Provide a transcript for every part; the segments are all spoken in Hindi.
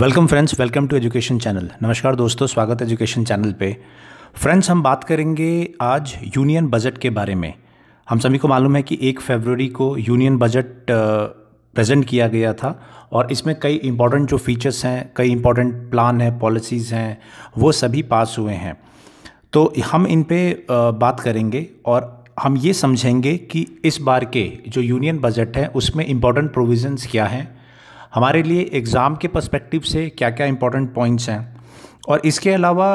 Welcome friends welcome to education channel नमस्कार दोस्तों स्वागत है एजुकेशन चैनल पे फ्रेंड्स हम बात करेंगे आज यूनियन बजट के बारे में हम सभी को मालूम है कि एक फरवरी को यूनियन बजट प्रेजेंट किया गया था और इसमें कई इम्पॉर्टेंट जो फीचर्स हैं कई इम्पॉर्टेंट प्लान हैं पॉलिसीज़ हैं वो सभी पास हुए हैं तो हम इन पर बात करेंगे और हम ये समझेंगे कि इस बार के जो यूनियन बजट है उसमें इम्पॉर्टेंट प्रोविज़न्स क्या हैं हमारे लिए एग्ज़ाम के पर्सपेक्टिव से क्या क्या इंपॉर्टेंट पॉइंट्स हैं और इसके अलावा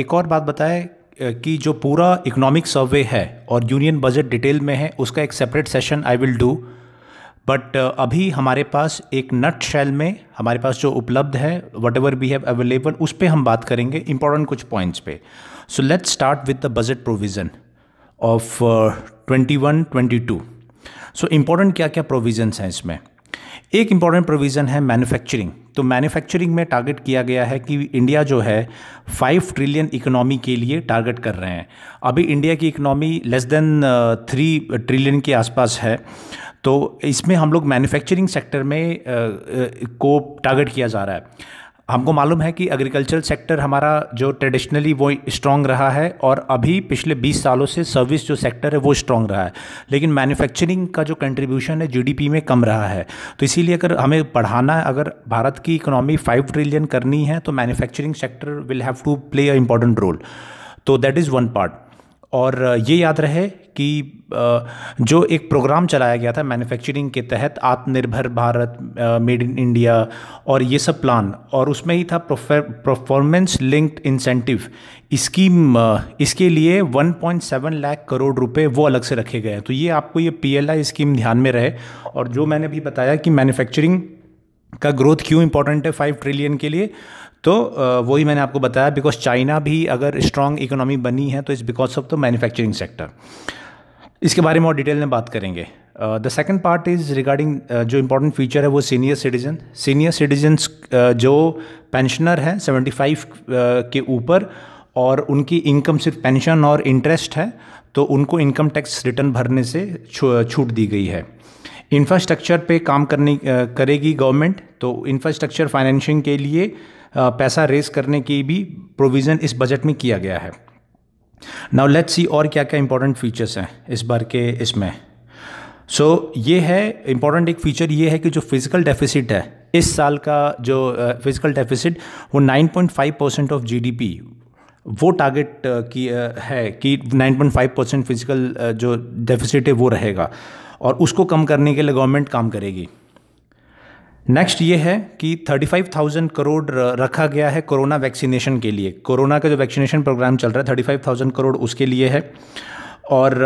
एक और बात बताएं कि जो पूरा इकोनॉमिक सर्वे है और यूनियन बजट डिटेल में है उसका एक separate session I will do but अभी हमारे पास एक नट शैल में हमारे पास जो उपलब्ध है whatever we have available उस पर हम बात करेंगे इंपॉर्टेंट कुछ पॉइंट्स पे so let's start with the budget provision of twenty one twenty two so important क्या क्या प्रोविजन्स हैं इसमें एक इम्पॉर्टेंट प्रोविज़न है मैन्युफैक्चरिंग तो मैन्युफैक्चरिंग में टारगेट किया गया है कि इंडिया जो है फाइव ट्रिलियन इकोनॉमी के लिए टारगेट कर रहे हैं अभी इंडिया की economy less than three trillion के आसपास है तो इसमें हम लोग मैन्युफैक्चरिंग सेक्टर में uh, uh, को टारगेट किया जा रहा है हमको मालूम है कि एग्रीकल्चर सेक्टर हमारा जो ट्रेडिशनली वो स्ट्रांग रहा है और अभी पिछले 20 सालों से सर्विस जो सेक्टर है वो स्ट्रांग रहा है लेकिन मैन्युफैक्चरिंग का जो कंट्रीब्यूशन है जीडीपी में कम रहा है तो इसीलिए अगर हमें बढ़ाना है अगर भारत की इकोनॉमी फाइव ट्रिलियन करनी है तो manufacturing sector will have to play a important role तो दैट इज़ वन पार्ट और ये याद रहे कि जो एक प्रोग्राम चलाया गया था मैन्युफैक्चरिंग के तहत आत्मनिर्भर भारत मेड इन इंडिया और ये सब प्लान और उसमें ही था परफॉर्मेंस लिंक्ड इंसेंटिव स्कीम इसके लिए 1.7 लाख करोड़ रुपए वो अलग से रखे गए हैं तो ये आपको ये पीएलआई स्कीम ध्यान में रहे और जो मैंने भी बताया कि मैन्युफैक्चरिंग का ग्रोथ क्यों इंपॉर्टेंट है फाइव ट्रिलियन के लिए तो वही मैंने आपको बताया बिकॉज चाइना भी अगर स्ट्रांग इकोनॉमी बनी है तो it's because of the manufacturing sector इसके बारे में और डिटेल में बात करेंगे the second part is regarding जो इम्पोर्टेंट फीचर है वो सीनियर सिटीजन सीनियर सिटीजन्स जो पेंशनर हैं सेवेंटी फाइव uh, के ऊपर और उनकी इनकम सिर्फ पेंशन और इंटरेस्ट है तो उनको इनकम टैक्स रिटर्न भरने से uh, छूट दी गई है इंफ्रास्ट्रक्चर पे काम करने uh, करेगी गवर्नमेंट तो इंफ्रास्ट्रक्चर फाइनेंशिंग के लिए पैसा रेस करने की भी प्रोविज़न इस बजट में किया गया है नाउ लेट्स सी और क्या क्या इंपॉर्टेंट फीचर्स हैं इस बार के इसमें सो so, ये है इंपॉर्टेंट एक फीचर ये है कि जो फिजिकल डेफिसिट है इस साल का जो फिजिकल डेफिसिट वो 9.5 परसेंट ऑफ जीडीपी वो टारगेट की है कि 9.5 परसेंट फिजिकल जो डेफिसिट है वो रहेगा और उसको कम करने के लिए गवर्नमेंट काम करेगी नेक्स्ट ये है कि 35,000 करोड़ रखा गया है कोरोना वैक्सीनेशन के लिए कोरोना का जो वैक्सीनेशन प्रोग्राम चल रहा है 35,000 करोड़ उसके लिए है और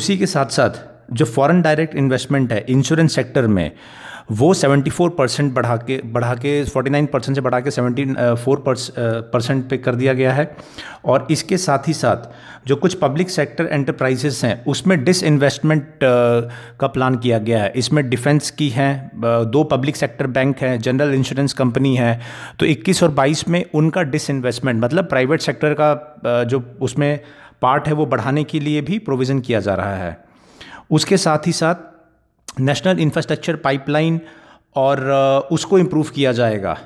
उसी के साथ साथ जो फॉरेन डायरेक्ट इन्वेस्टमेंट है इंश्योरेंस सेक्टर में वो 74 परसेंट बढ़ा के बढ़ा के 49 परसेंट से बढ़ा के 74 परसेंट पे कर दिया गया है और इसके साथ ही साथ जो कुछ पब्लिक सेक्टर एंटरप्राइजेस हैं उसमें इन्वेस्टमेंट का प्लान किया गया है इसमें डिफेंस की हैं दो पब्लिक सेक्टर बैंक हैं जनरल इंश्योरेंस कंपनी है तो 21 और 22 में उनका इन्वेस्टमेंट मतलब प्राइवेट सेक्टर का जो उसमें पार्ट है वो बढ़ाने के लिए भी प्रोविज़न किया जा रहा है उसके साथ ही साथ नेशनल इंफ्रास्ट्रक्चर पाइपलाइन और उसको इम्प्रूव किया जाएगा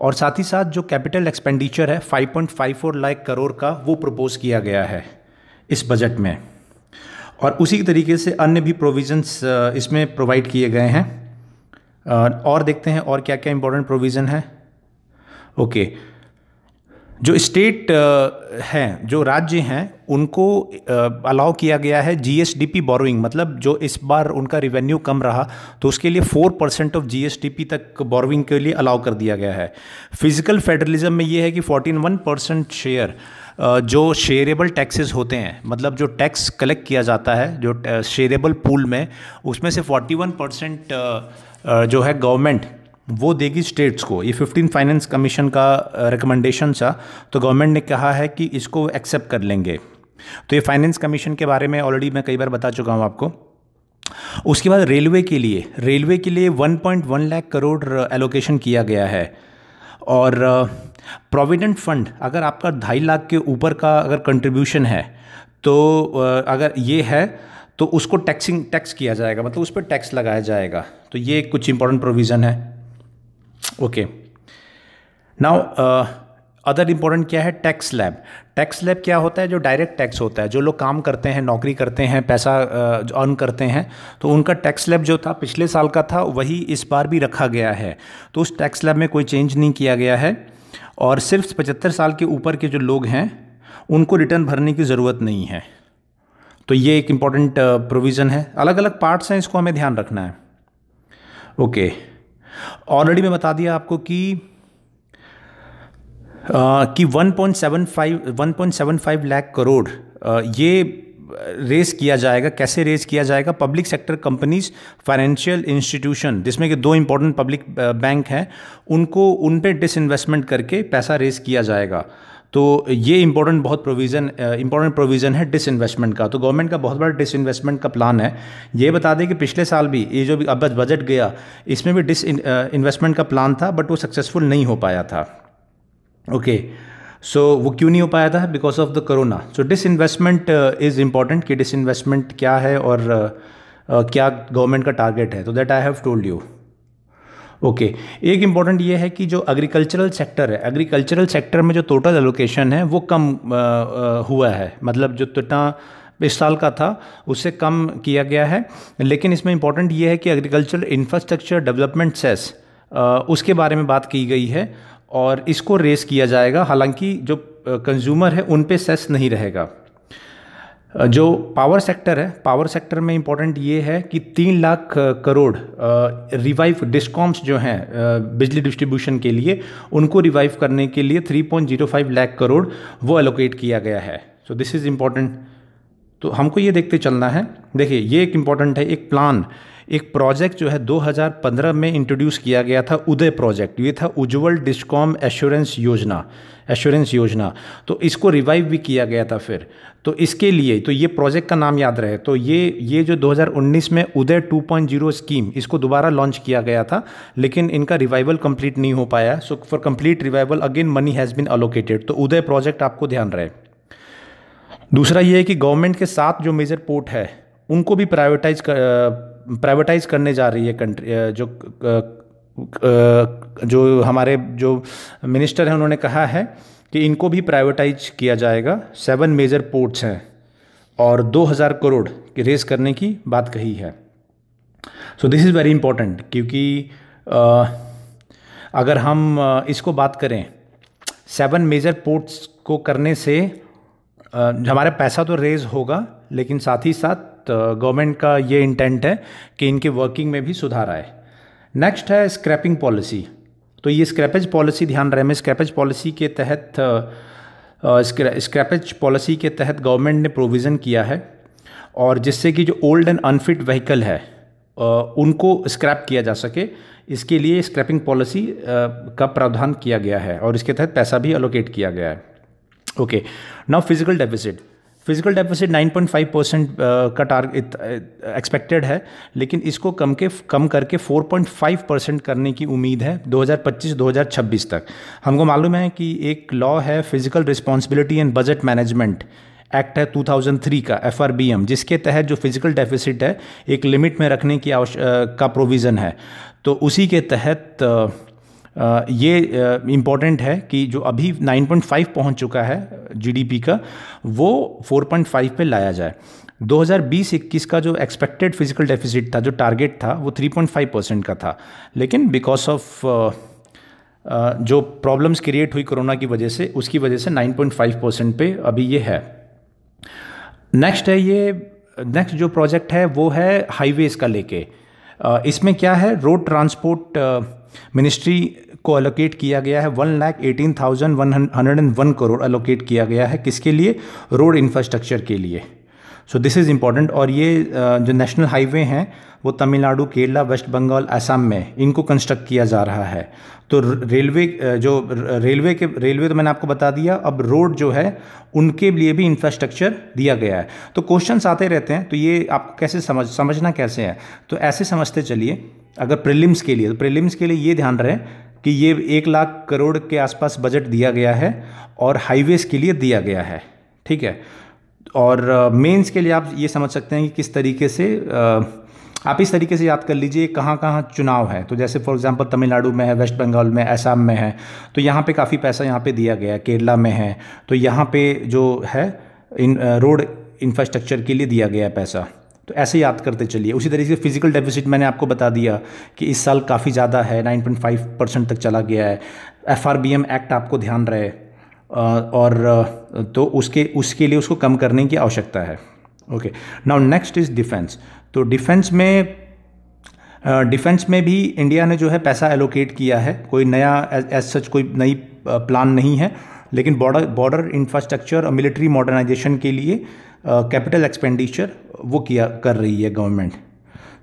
और साथ ही साथ जो कैपिटल एक्सपेंडिचर है 5.54 लाख करोड़ का वो प्रपोज़ किया गया है इस बजट में और उसी तरीके से अन्य भी प्रोविजंस इसमें प्रोवाइड किए गए हैं और देखते हैं और क्या क्या इंपॉर्टेंट प्रोविज़न है ओके okay. जो स्टेट हैं जो राज्य हैं उनको अलाउ किया गया है जीएसडीपी बोरोइंग मतलब जो इस बार उनका रिवेन्यू कम रहा तो उसके लिए फोर परसेंट ऑफ जीएसडीपी तक बोरोइंग के लिए अलाउ कर दिया गया है फिजिकल फेडरलिज्म में ये है कि फोर्टीन वन परसेंट शेयर जो शेयरेबल टैक्सेस होते हैं मतलब जो टैक्स कलेक्ट किया जाता है जो शेयरेबल पूल में उसमें से वन परसेंट जो है गवर्नमेंट वो देगी स्टेट्स को ये फिफ्टीन फाइनेंस कमीशन का रिकमेंडेशन था तो गवर्नमेंट ने कहा है कि इसको एक्सेप्ट कर लेंगे तो ये फाइनेंस कमीशन के बारे में ऑलरेडी मैं कई बार बता चुका हूँ आपको उसके बाद रेलवे के लिए रेलवे के लिए 1.1 लाख करोड़ एलोकेशन किया गया है और प्रोविडेंट फंड अगर आपका ढाई लाख के ऊपर का अगर कंट्रीब्यूशन है तो अगर ये है तो उसको टैक्सिंग टैक्स किया जाएगा मतलब उस पर टैक्स लगाया जाएगा तो ये कुछ इंपॉर्टेंट प्रोविज़न है ओके नाउ अदर इम्पोर्टेंट क्या है टैक्स लैब टैक्स लैब क्या होता है जो डायरेक्ट टैक्स होता है जो लोग काम करते हैं नौकरी करते हैं पैसा अर्न uh, करते हैं तो उनका टैक्स लैब जो था पिछले साल का था वही इस बार भी रखा गया है तो उस टैक्स लैब में कोई चेंज नहीं किया गया है और सिर्फ पचहत्तर साल के ऊपर के जो लोग हैं उनको रिटर्न भरने की ज़रूरत नहीं है तो ये एक इम्पॉर्टेंट प्रोविज़न uh, है अलग अलग पार्ट्स हैं इसको हमें ध्यान रखना है ओके okay. ऑलरेडी मैं बता दिया आपको कि आ, कि 1.75 1.75 लाख करोड़ ये रेस किया जाएगा कैसे रेस किया जाएगा public sector companies financial institution जिसमें कि दो इंपॉर्टेंट पब्लिक बैंक हैं उनको उन पर डिसइन्वेस्टमेंट करके पैसा रेस किया जाएगा तो ये इंपॉर्टेंट बहुत प्रोविज़न इंपॉर्टेंट प्रोविज़न है इन्वेस्टमेंट का तो गवर्नमेंट का बहुत बड़ा डिस इन्वेस्टमेंट का प्लान है ये बता दें कि पिछले साल भी ये जो अब बजट गया इसमें भी डिस इन्वेस्टमेंट uh, का प्लान था बट वो सक्सेसफुल नहीं हो पाया था ओके सो so, वो क्यों नहीं हो पाया था because of the corona so disinvestment is important कि डिस इन्वेस्टमेंट क्या है और uh, uh क्या गवर्नमेंट का टारगेट है तो that I have told you okay okay. एक इम्पॉर्टेंट ये है कि जो एग्रीकल्चरल सेक्टर है एग्रीकल्चरल सेक्टर में जो टोटल एलोकेशन है वो कम आ, आ, हुआ है मतलब जो कितना इस साल का था उससे कम किया गया है लेकिन इसमें इम्पॉर्टेंट ये है कि एग्रीकल्चरल इंफ्रास्ट्रक्चर डेवलपमेंट सेस उसके बारे में बात की गई है और इसको रेस किया जाएगा हालांकि जो कंज्यूमर है उन पर सेस नहीं रहेगा जो पावर सेक्टर है पावर सेक्टर में इम्पोर्टेंट ये है कि तीन लाख करोड़ रिवाइव डिस्कॉम्स जो हैं बिजली डिस्ट्रीब्यूशन के लिए उनको रिवाइव करने के लिए 3.05 लाख करोड़ वो एलोकेट किया गया है सो दिस इज़ इम्पोर्टेंट तो हमको ये देखते चलना है देखिए ये एक इम्पॉर्टेंट है एक प्लान एक प्रोजेक्ट जो है 2015 में इंट्रोड्यूस किया गया था उदय प्रोजेक्ट ये था Ujjwal discom assurance Yojana assurance Yojana तो इसको रिवाइव भी किया गया था फिर तो इसके लिए तो ये प्रोजेक्ट का नाम याद रहे तो ये ये जो 2019 में उदय 2.0 स्कीम इसको दोबारा लॉन्च किया गया था लेकिन इनका रिवाइवल कंप्लीट नहीं हो पाया so for complete revival again money has been allocated तो उदय प्रोजेक्ट आपको ध्यान रहे दूसरा ये है कि गवर्नमेंट के साथ जो मेजर पोर्ट है उनको भी प्राइवेटाइज प्राइवेटाइज करने जा रही है कंट्री जो जो हमारे जो मिनिस्टर हैं उन्होंने कहा है कि इनको भी प्राइवेटाइज किया जाएगा सेवन मेजर पोर्ट्स हैं और 2000 करोड़ की रेस करने की बात कही है so this is very important क्योंकि आ, अगर हम इसको बात करें सेवन मेजर पोर्ट्स को करने से आ, हमारा पैसा तो रेज होगा लेकिन साथ ही साथ गवर्नमेंट का ये इंटेंट है कि इनके वर्किंग में भी सुधार आए नेक्स्ट है स्क्रैपिंग पॉलिसी तो ये स्क्रैपेज पॉलिसी ध्यान रहे में स्क्रैपेज पॉलिसी के तहत स्क्रैपेज पॉलिसी के तहत गवर्नमेंट ने प्रोविज़न किया है और जिससे कि जो ओल्ड एंड अनफिट व्हीकल है उनको स्क्रैप किया जा सके इसके लिए स्क्रैपिंग पॉलिसी का प्रावधान किया गया है और इसके तहत पैसा भी अलोकेट किया गया है okay now physical deficit physical deficit 9.5 percent का टारगेट एक्सपेक्टेड uh, है लेकिन इसको कम के कम करके 4.5 परसेंट करने की उम्मीद है 2025-2026 तक हमको मालूम है कि एक लॉ है physical responsibility and budget management act है 2003 का एफ जिसके तहत जो फिजिकल डेफिसिट है एक लिमिट में रखने की आवश्यक uh, का प्रोविज़न है तो उसी के तहत uh, ये इम्पॉर्टेंट है कि जो अभी 9.5 पहुंच चुका है जीडीपी का वो 4.5 पे लाया जाए 2020-21 का जो एक्सपेक्टेड फिजिकल डेफिसिट था जो टारगेट था वो 3.5 परसेंट का था लेकिन बिकॉज ऑफ जो प्रॉब्लम्स क्रिएट हुई कोरोना की वजह से उसकी वजह से 9.5 परसेंट पे अभी ये है नेक्स्ट है ये नेक्स्ट जो प्रोजेक्ट है वो है हाईवेज़ का लेके इसमें क्या है रोड ट्रांसपोर्ट मिनिस्ट्री को अलोकेट किया गया है one lakh eighteen thousand one hundred and one crore allocate किया गया है किसके लिए रोड इंफ्रास्ट्रक्चर के लिए सो दिस इज़ इम्पॉर्टेंट और ये जो नेशनल हाईवे हैं वो तमिलनाडु केरला वेस्ट बंगाल असम में इनको कंस्ट्रक्ट किया जा रहा है तो रेलवे जो रेलवे के रेलवे तो मैंने आपको बता दिया अब रोड जो है उनके लिए भी इंफ्रास्ट्रक्चर दिया गया है तो क्वेश्चंस आते रहते हैं तो ये आपको कैसे समझ समझना कैसे है तो ऐसे समझते चलिए अगर प्रीलिम्स के लिए तो प्रीलिम्स के लिए ये ध्यान रहे कि ये एक लाख करोड़ के आसपास बजट दिया गया है और हाईवेज़ के लिए दिया गया है ठीक है और मेंस के लिए आप ये समझ सकते हैं कि किस तरीके से आप इस तरीके से याद कर लीजिए कहाँ कहाँ चुनाव है तो जैसे फॉर एग्जांपल तमिलनाडु में है वेस्ट बंगाल में असम में है तो यहाँ पे काफ़ी पैसा यहाँ पे दिया गया है केरला में है तो यहाँ पे जो है इन रोड इंफ्रास्ट्रक्चर के लिए दिया गया है पैसा तो ऐसे याद करते चलिए उसी तरीके से फिजिकल डेफिसिट मैंने आपको बता दिया कि इस साल काफ़ी ज़्यादा है 9.5 परसेंट तक चला गया है एफ एक्ट आपको ध्यान रहे और तो उसके उसके लिए उसको कम करने की आवश्यकता है okay now next is defence तो डिफेंस में डिफेंस में भी इंडिया ने जो है पैसा एलोकेट किया है कोई नया एज सच कोई नई प्लान नहीं है लेकिन बॉर्डर बॉर्डर इंफ्रास्ट्रक्चर और मिलिट्री मॉडर्नाइजेशन के लिए कैपिटल एक्सपेंडिचर वो किया कर रही है government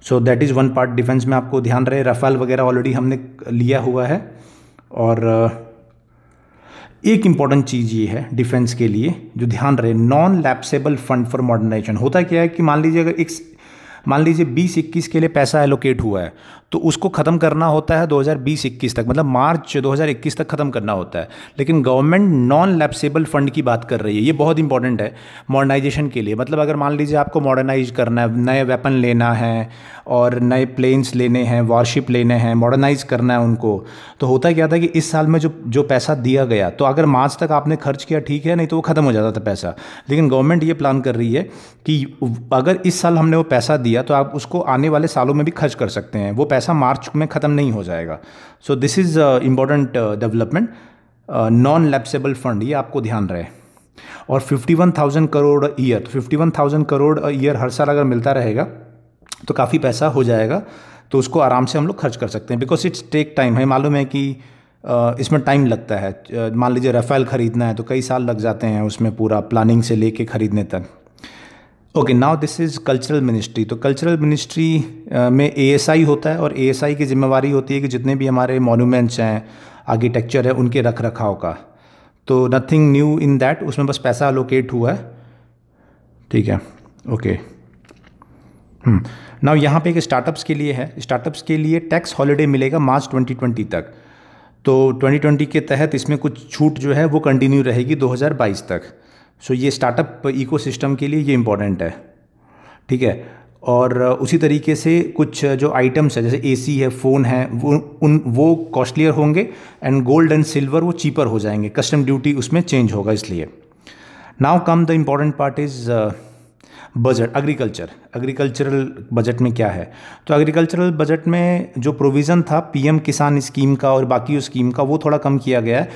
so that is one part defence में आपको ध्यान रहे रफाल वगैरह ऑलरेडी हमने लिया हुआ है और एक इम्पॉर्टेंट चीज़ ये है डिफेंस के लिए जो ध्यान रहे non lapsable fund for modernisation होता क्या है कि मान लीजिए अगर एक मान लीजिए बीस इक्कीस के लिए पैसा एलोकेट हुआ है तो उसको ख़त्म करना होता है 2020-21 तक मतलब मार्च 2021 तक ख़त्म करना होता है लेकिन गवर्नमेंट नॉन लैप्सेबल फंड की बात कर रही है ये बहुत इंपॉर्टेंट है मॉडर्नाइजेशन के लिए मतलब अगर मान लीजिए आपको मॉडर्नाइज करना है नए वेपन लेना है और नए प्लेन्स लेने हैं वॉरशिप लेने हैं मॉडर्नाइज करना है उनको तो होता क्या था कि इस साल में जो जो पैसा दिया गया तो अगर मार्च तक आपने खर्च किया ठीक है नहीं तो वो ख़त्म हो जाता था पैसा लेकिन गवर्नमेंट ये प्लान कर रही है कि अगर इस साल हमने वो पैसा दिया तो आप उसको आने वाले सालों में भी खर्च कर सकते हैं वो पैसा पैसा मार्च में ख़त्म नहीं हो जाएगा so this is important development non lapsable fund ये आपको ध्यान रहे और 51,000 करोड़ ईयर तो 51,000 करोड़ ईयर हर साल अगर मिलता रहेगा तो काफ़ी पैसा हो जाएगा तो उसको आराम से हम लोग खर्च कर सकते हैं बिकॉज इट्स टेक टाइम है मालूम है कि uh, इसमें टाइम लगता है uh, मान लीजिए रफ़ेल ख़रीदना है तो कई साल लग जाते हैं उसमें पूरा प्लानिंग से लेके ख़रीदने तक okay now this is cultural ministry तो कल्चरल मिनिस्ट्री uh, में आई होता है और आई की जिम्मेवारी होती है कि जितने भी हमारे मोनूमेंट्स हैं आर्किटेक्चर है उनके रख रखाव का तो नथिंग न्यू इन दैट उसमें बस पैसा अलोकेट हुआ है ठीक है ओके नाउ hmm. यहाँ पे एक स्टार्टअप्स के लिए है स्टार्टअप्स के लिए टैक्स हॉलीडे मिलेगा मार्च 2020 तक तो 2020 के तहत इसमें कुछ छूट जो है वो कंटिन्यू रहेगी 2022 तक सो ये स्टार्टअप इको के लिए ये इम्पोर्टेंट है ठीक है और उसी तरीके से कुछ जो आइटम्स है जैसे एसी है फ़ोन है वो उन वो कॉस्टलियर होंगे एंड गोल्ड एंड सिल्वर वो चीपर हो जाएंगे कस्टम ड्यूटी उसमें चेंज होगा इसलिए now come the important part is budget agriculture agricultural budget में क्या है तो एग्रीकल्चरल बजट में जो प्रोविज़न था पीएम किसान स्कीम का और बाकी उस स्कीम का वो थोड़ा कम किया गया है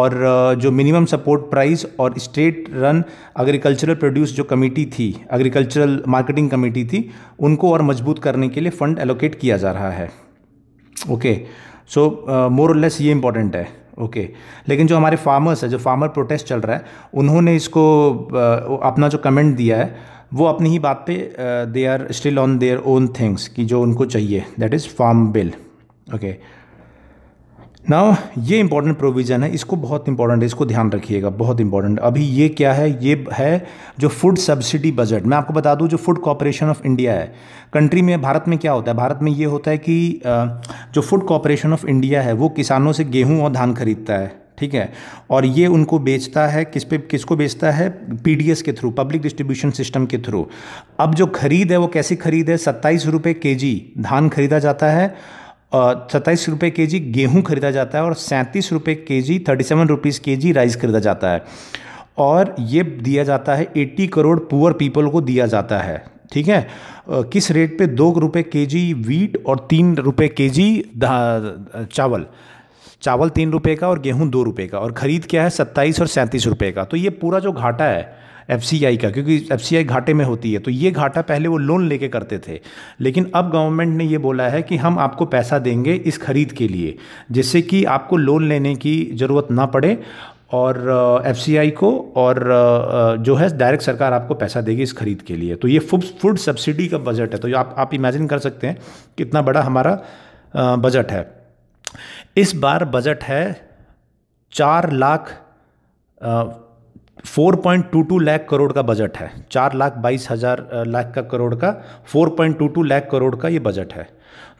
और जो मिनिमम सपोर्ट प्राइस और स्टेट रन एग्रीकल्चरल प्रोड्यूस जो कमेटी थी एग्रीकल्चरल मार्केटिंग कमेटी थी उनको और मजबूत करने के लिए फ़ंड एलोकेट किया जा रहा है ओके सो मोर लेस ये इंपॉर्टेंट है ओके लेकिन जो हमारे फार्मर्स है जो फार्मर प्रोटेस्ट चल रहा है उन्होंने इसको अपना जो कमेंट दिया है वो अपनी ही बात पे they are still on their own things कि जो उनको चाहिए that is farm bill okay now ये इंपॉर्टेंट प्रोविज़न है इसको बहुत इंपॉर्टेंट है इसको ध्यान रखिएगा बहुत इंपॉर्टेंट अभी ये क्या है ये है जो फूड सब्सिडी बजट मैं आपको बता दूं जो फूड कॉरपोरेशन ऑफ इंडिया है कंट्री में भारत में क्या होता है भारत में ये होता है कि जो फूड कॉरपोरेशन ऑफ इंडिया है वो किसानों से गेहूँ और धान खरीदता है ठीक है और ये उनको बेचता है किस पे किसको बेचता है पीडीएस के थ्रू पब्लिक डिस्ट्रीब्यूशन सिस्टम के थ्रू अब जो खरीद है वो कैसी खरीद है सत्ताईस रुपये के धान खरीदा जाता है सत्ताईस रुपये के जी गेहूँ खरीदा जाता है और सैंतीस रुपये के जी थर्टी सेवन रुपीज़ के जी राइस खरीदा जाता है और ये दिया जाता है एट्टी करोड़ पुअर पीपल को दिया जाता है ठीक है किस रेट पे दो रुपये के जी वीट और तीन रुपये के जी चावल चावल तीन रुपये का और गेहूँ दो रुपये का और ख़रीद क्या है सत्ताईस और सैंतीस रुपये का तो ये पूरा जो घाटा है एफ का क्योंकि एफ घाटे में होती है तो ये घाटा पहले वो लोन लेके करते थे लेकिन अब गवर्नमेंट ने ये बोला है कि हम आपको पैसा देंगे इस खरीद के लिए जिससे कि आपको लोन लेने की ज़रूरत ना पड़े और एफ आई को और जो है डायरेक्ट सरकार आपको पैसा देगी इस खरीद के लिए तो ये फूड सब्सिडी का बजट है तो आप आप इमेजिन कर सकते हैं कितना बड़ा हमारा बजट है इस बार बजट है चार लाख 4.22 लाख करोड़ का बजट है चार लाख बाईस हज़ार लाख का करोड़ का 4.22 लाख करोड़ का ये बजट है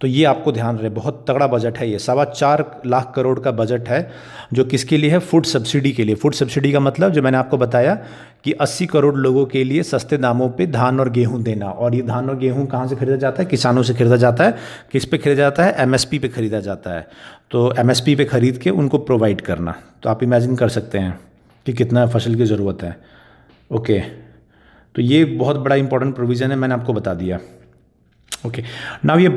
तो ये आपको ध्यान रहे बहुत तगड़ा बजट है ये सवा चार लाख करोड़ का बजट है जो किसके लिए है फूड सब्सिडी के लिए फूड सब्सिडी का मतलब जो मैंने आपको बताया कि 80 करोड़ लोगों के लिए सस्ते दामों पे धान और गेहूं देना और ये धान और गेहूं कहाँ से खरीदा जाता है किसानों से खरीदा जाता है किस पे खरीदा जाता है एमएसपी पे खरीदा जाता है तो एम पे खरीद के उनको प्रोवाइड करना तो आप इमेजिन कर सकते हैं कि कितना फसल की ज़रूरत है ओके तो ये बहुत बड़ा इंपॉर्टेंट प्रोविज़न है मैंने आपको बता दिया ओके नाउ ये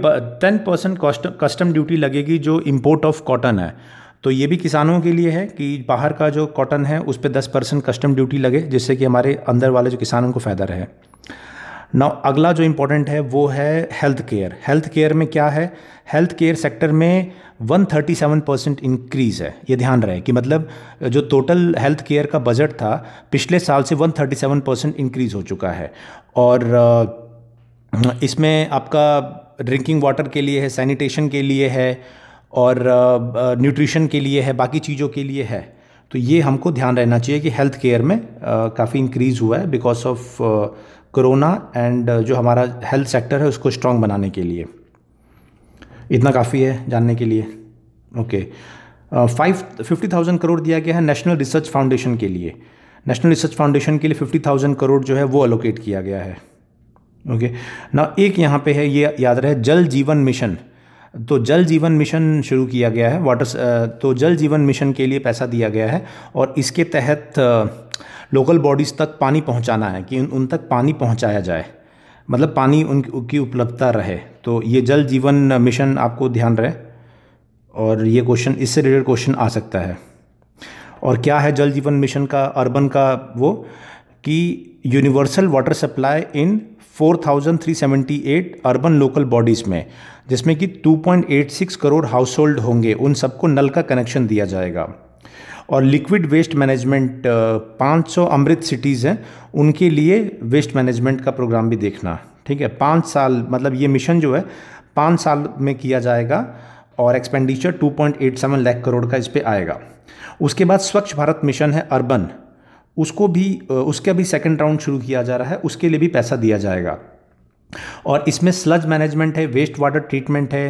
टेन परसेंट कस्टम ड्यूटी लगेगी जो इम्पोर्ट ऑफ कॉटन है तो ये भी किसानों के लिए है कि बाहर का जो कॉटन है उस पर दस परसेंट कस्टम ड्यूटी लगे जिससे कि हमारे अंदर वाले जो किसान उनको फ़ायदा रहे नाउ अगला जो इम्पोर्टेंट है वो है हेल्थ केयर हेल्थ केयर में क्या है हेल्थ केयर सेक्टर में 137 परसेंट इंक्रीज़ है ये ध्यान रहे कि मतलब जो टोटल हेल्थ केयर का बजट था पिछले साल से 137 परसेंट इंक्रीज़ हो चुका है और इसमें आपका ड्रिंकिंग वाटर के लिए है सैनिटेशन के लिए है और न्यूट्रिशन के लिए है बाकी चीज़ों के लिए है तो ये हमको ध्यान रहना चाहिए कि हेल्थ केयर में काफ़ी इंक्रीज़ हुआ है because of corona and uh, जो हमारा हेल्थ सेक्टर है उसको स्ट्रॉन्ग बनाने के लिए इतना काफ़ी है जानने के लिए okay five fifty thousand crore दिया गया है नेशनल रिसर्च फाउंडेशन के लिए नेशनल रिसर्च फाउंडेशन के लिए फिफ्टी थाउजेंड करोड़ जो है वो अलोकेट किया गया है ओके ना एक यहाँ पे है ये याद रहे जल जीवन मिशन तो जल जीवन मिशन शुरू किया गया है वाटर uh, तो जल जीवन मिशन के लिए पैसा दिया गया है और इसके तहत uh, लोकल बॉडीज़ तक पानी पहुंचाना है कि उन उन तक पानी पहुंचाया जाए मतलब पानी उन उपलब्धता रहे तो ये जल जीवन मिशन आपको ध्यान रहे और ये क्वेश्चन इससे रिलेटेड क्वेश्चन आ सकता है और क्या है जल जीवन मिशन का अर्बन का वो कि universal water supply in 4,378 urban local bodies में जिसमें कि 2.86 करोड़ हाउस होल्ड होंगे उन सबको नल का कनेक्शन दिया जाएगा और liquid waste management 500 Amrut cities हैं उनके लिए वेस्ट मैनेजमेंट का प्रोग्राम भी देखना ठीक है पाँच साल मतलब ये मिशन जो है पाँच साल में किया जाएगा और एक्सपेंडिचर 2.87 लाख करोड़ का इस पर आएगा उसके बाद स्वच्छ भारत मिशन है अर्बन उसको भी उसका भी सेकेंड राउंड शुरू किया जा रहा है उसके लिए भी पैसा दिया जाएगा और इसमें स्लज मैनेजमेंट है वेस्ट वाटर ट्रीटमेंट है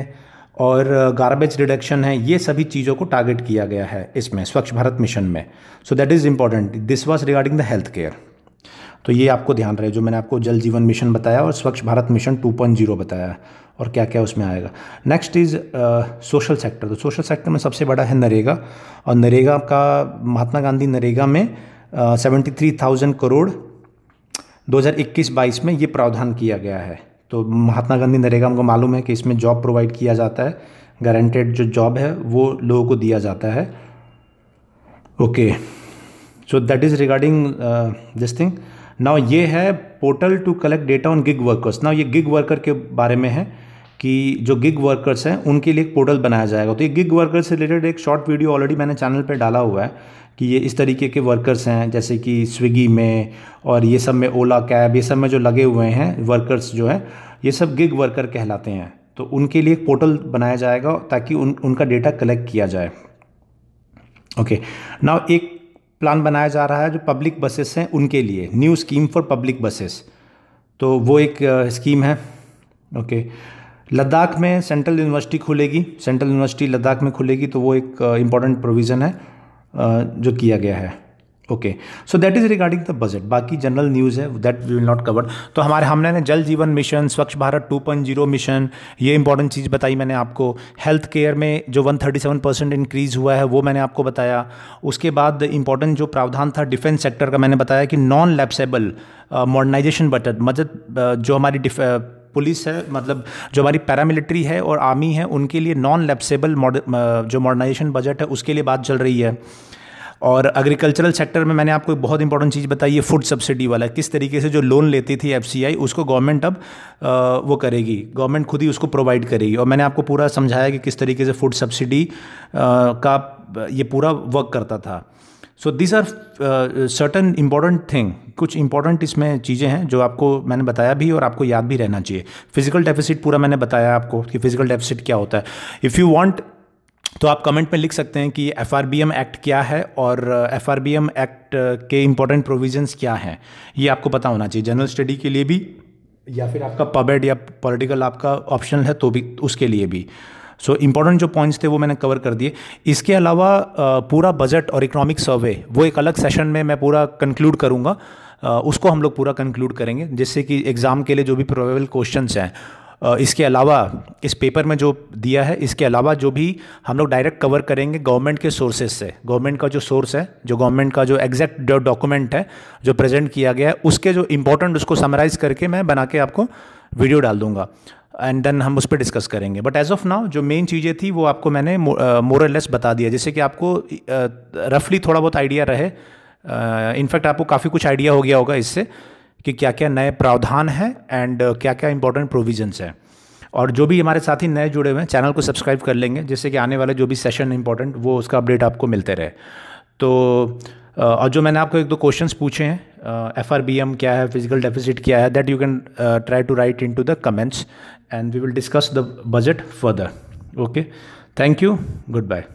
और गार्बेज uh, रिडक्शन है ये सभी चीज़ों को टारगेट किया गया है इसमें स्वच्छ भारत मिशन में so that is important this was regarding the health care तो ये आपको ध्यान रहे जो मैंने आपको जल जीवन मिशन बताया और स्वच्छ भारत मिशन 2.0 बताया और क्या क्या उसमें आएगा नेक्स्ट इज़ सोशल सेक्टर तो सोशल सेक्टर में सबसे बड़ा है नरेगा और नरेगा का महात्मा गांधी नरेगा में सेवेंटी थ्री थाउजेंड करोड़ 2021-22 में ये प्रावधान किया गया है तो महात्मा गांधी नरेगा हमको मालूम है कि इसमें जॉब प्रोवाइड किया जाता है गारंटेड जो जॉब है वो लोगों को दिया जाता है okay so that is regarding this thing now ये है portal to collect data on gig workers now ये गिग वर्कर के बारे में है कि जो गिग वर्कर्स हैं उनके लिए एक पोर्टल बनाया जाएगा तो ये गिग वर्कर्स से रिलेटेड एक शॉर्ट वीडियो ऑलरेडी मैंने चैनल पे डाला हुआ है कि ये इस तरीके के वर्कर्स हैं जैसे कि स्विगी में और ये सब में ओला कैब ये सब में जो लगे हुए हैं वर्कर्स जो हैं ये सब गिग वर्कर कहलाते हैं तो उनके लिए एक पोर्टल बनाया जाएगा ताकि उन उनका डेटा कलेक्ट किया जाए ओके नाउ एक प्लान बनाया जा रहा है जो पब्लिक बसेस हैं उनके लिए new scheme for public buses तो वो एक स्कीम है ओके लद्दाख में सेंट्रल यूनिवर्सिटी खुलेगी सेंट्रल यूनिवर्सिटी लद्दाख में खुलेगी तो वो एक इम्पॉर्टेंट प्रोविज़न है जो किया गया है okay so that is regarding the budget बाकी जनरल न्यूज़ है दैट विल नॉट कवर तो हमारे हमने ने Jal Jeevan mission Swachh Bharat two point zero mission ये इंपॉर्टेंट चीज़ बताई मैंने आपको हेल्थ केयर में जो one thirty seven percent increase हुआ है वो मैंने आपको बताया उसके बाद इंपॉर्टेंट जो प्रावधान था डिफेंस सेक्टर का मैंने बताया कि नॉन लैप्सेबल मॉडर्नाइजेशन बजट मदद जो हमारी पुलिस है मतलब जो हमारी पैरामिलिट्री है और आर्मी है उनके लिए नॉन लेप्सेबल जो मॉडर्नाइजेशन बजट है उसके लिए बात चल रही है और एग्रीकल्चरल सेक्टर में मैंने आपको एक बहुत इंपॉर्टेंट चीज़ बताई है फूड सब्सिडी वाला किस तरीके से जो लोन लेती थी एफ उसको गवर्नमेंट अब वो करेगी गवर्नमेंट खुद ही उसको प्रोवाइड करेगी और मैंने आपको पूरा समझाया कि किस तरीके से फूड सब्सिडी का ये पूरा वर्क करता था so this are certain important thing कुछ इंपॉर्टेंट इसमें चीज़ें हैं जो आपको मैंने बताया भी और आपको याद भी रहना चाहिए फिजिकल डेफिसिट पूरा मैंने बताया आपको कि फिजिकल डेफिसिट क्या होता है इफ़ यू वॉन्ट तो आप कमेंट में लिख सकते हैं कि F R B M act क्या है और F R B M act के इंपॉर्टेंट प्रोविजन्स क्या हैं ये आपको पता होना चाहिए जनरल स्टडी के लिए भी या फिर आपका पबेड या पॉलिटिकल आपका ऑप्शन है तो भी उसके लिए भी सो so, इंपॉर्टेंट जो पॉइंट्स थे वो मैंने कवर कर दिए इसके अलावा पूरा बजट और इकोनॉमिक सर्वे वो एक अलग सेशन में मैं पूरा कंक्लूड करूँगा उसको हम लोग पूरा कंक्लूड करेंगे जिससे कि एग्ज़ाम के लिए जो भी प्रोबेबल क्वेश्चन हैं इसके अलावा इस पेपर में जो दिया है इसके अलावा जो भी हम लोग डायरेक्ट कवर करेंगे गवर्नमेंट के सोर्सेज से गवर्नमेंट का जो सोर्स है जो गवर्नमेंट का जो एग्जैक्ट जो डॉक्यूमेंट है जो प्रेजेंट किया गया है उसके जो इम्पोर्टेंट उसको समराइज़ करके मैं बना के आपको वीडियो डाल दूंगा एंड देन हम उस पर डिस्कस करेंगे बट एज ऑफ नाउ जो मेन चीज़ें थी वो आपको मैंने मोरल लेस uh, बता दिया जैसे कि आपको रफली uh, थोड़ा बहुत आइडिया रहे इनफैक्ट uh, आपको काफ़ी कुछ आइडिया हो गया होगा इससे कि क्या क्या नए प्रावधान हैं एंड क्या क्या इंपॉर्टेंट प्रोविजन्स हैं और जो भी हमारे साथी नए जुड़े हुए हैं चैनल को सब्सक्राइब कर लेंगे जिससे कि आने वाले जो भी सेशन इंपॉर्टेंट वो उसका अपडेट आपको मिलते रहे तो Uh, और जो मैंने आपको एक दो क्वेश्चंस पूछे हैं एफ आर बी एम क्या है फिजिकल डेफिसिट क्या है that you can try to write in to the comments and we will discuss the budget further okay thank you good bye